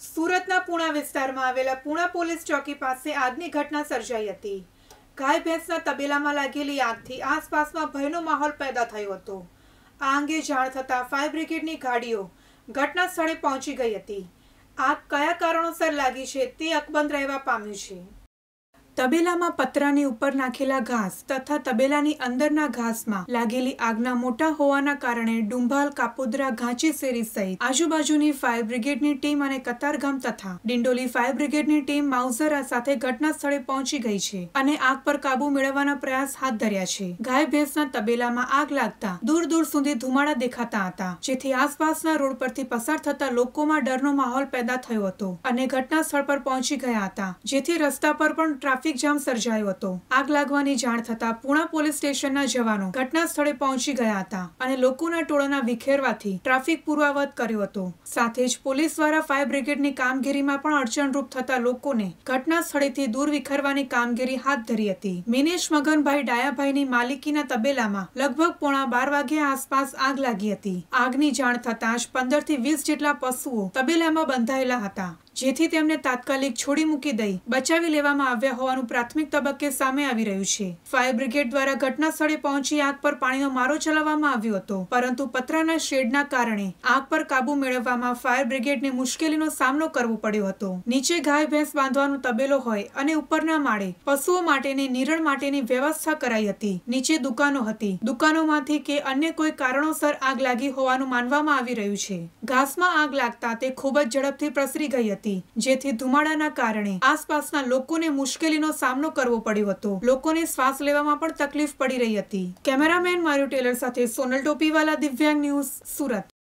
સુરતના પૂણા વિસ્તારમાં આવેલા પૂણા પોલીસ ચોકી પાસે આગની ઘટના સર્જાઈ હતી ગાય ભેંસના તબેલામાં લાગેલી આગથી આસપાસમાં ભયનો માહોલ પેદા થયો હતો આ અંગે જાણ થતાં ફાયર બ્રિગેડની ગાડીઓ ઘટના સ્થળે પહોંચી ગઈ હતી આગ કયા કારણોસર લાગી છે તે અકબંધ રહેવા પામ્યું છે તબેલામાં પતરાની ઉપર નાખેલા ઘાસ તથા તબેલાની અંદરના ઘાસમાં લાગેલી આગના મોટા હોવાના કારણે ડુંભાલ કાપોદરા ઘાંચી શેરી સહિત આજુબાજુની ફાયર બ્રિગેડની ટીમ અને કતારગામ તથા ડિંડોલી ફાયર બ્રિગેડની ટીમ માઉઝરા સાથે ઘટના સ્થળે પહોંચી ગઈ છે અને આગ પર કાબુ મેળવવાના પ્રયાસ હાથ ધર્યા છે ગાય ભેંસના તબેલામાં આગ લાગતા દૂર દૂર સુધી ધુમાડા દેખાતા હતા જેથી આસપાસના રોડ પરથી પસાર થતા લોકોમાં ડરનો માહોલ પેદા થયો હતો અને ઘટના સ્થળ પર પહોંચી ગયા હતા જેથી રસ્તા પર પણ ટ્રાફિક ટ્રાફિક જામ સર્જાયો હતો આગ લાગવાની જાણ થતા પુણા પોલીસ સ્ટેશનના જવાનો ઘટના સ્થળે પહોંચી ગયા હતા અને લોકોના ટોળાના વિખેરવાથી ટ્રાફિક પૂર્વાવત કર્યો હતો સાથે જ પોલીસ દ્વારા ફાયર બ્રિગેડની કામગીરીમાં પણ અડચણરૂપ થતા લોકોને ઘટના સ્થળેથી દૂર વિખરવાની કામગીરી હાથ ધરી હતી મિનેશ મગનભાઈ ડાયાભાઈની માલિકીના તબેલામાં લગભગ પોણા બાર વાગ્યા આસપાસ આગ લાગી હતી આગની જાણ થતાં જ પંદર થી વીસ જેટલા પશુઓ તબેલામાં બંધાયેલા હતા જેથી તેમને તાત્કાલિક છોડી મૂકી દઈ બચાવી લેવામાં આવ્યા હોવાનું પ્રાથમિક તબક્કે સામે આવી રહ્યું છે ફાયર બ્રિગેડ દ્વારા ઘટના સ્થળે પહોંચી આગ પર પાણીનો મારો ચલાવવામાં આવ્યો હતો પરંતુ પતરાના શેડના કારણે આગ પર કાબુ મેળવવામાં ફાયર બ્રિગેડને મુશ્કેલીનો સામનો કરવો પડ્યો હતો નીચે ગાય ભેંસ બાંધવાનો તબેલો હોય અને ઉપરના માળે પશુઓ માટેની નિરણ માટેની વ્યવસ્થા કરાઈ હતી નીચે દુકાનો હતી દુકાનોમાંથી કે અન્ય કોઈ કારણોસર આગ લાગી હોવાનું માનવામાં આવી રહ્યું છે ઘાસમાં આગ લાગતા તે ખૂબ જ ઝડપથી પ્રસરી ગઈ હતી જેથી ધુમાડાના કારણે આસપાસના લોકોને મુશ્કેલીનો સામનો કરવો પડ્યો હતો લોકોને શ્વાસ લેવામાં પણ તકલીફ પડી રહી હતી કેમેરામેન માર્યુ ટેલર સાથે સોનલ ટોપીવાલા દિવ્યાંગ ન્યૂઝ સુરત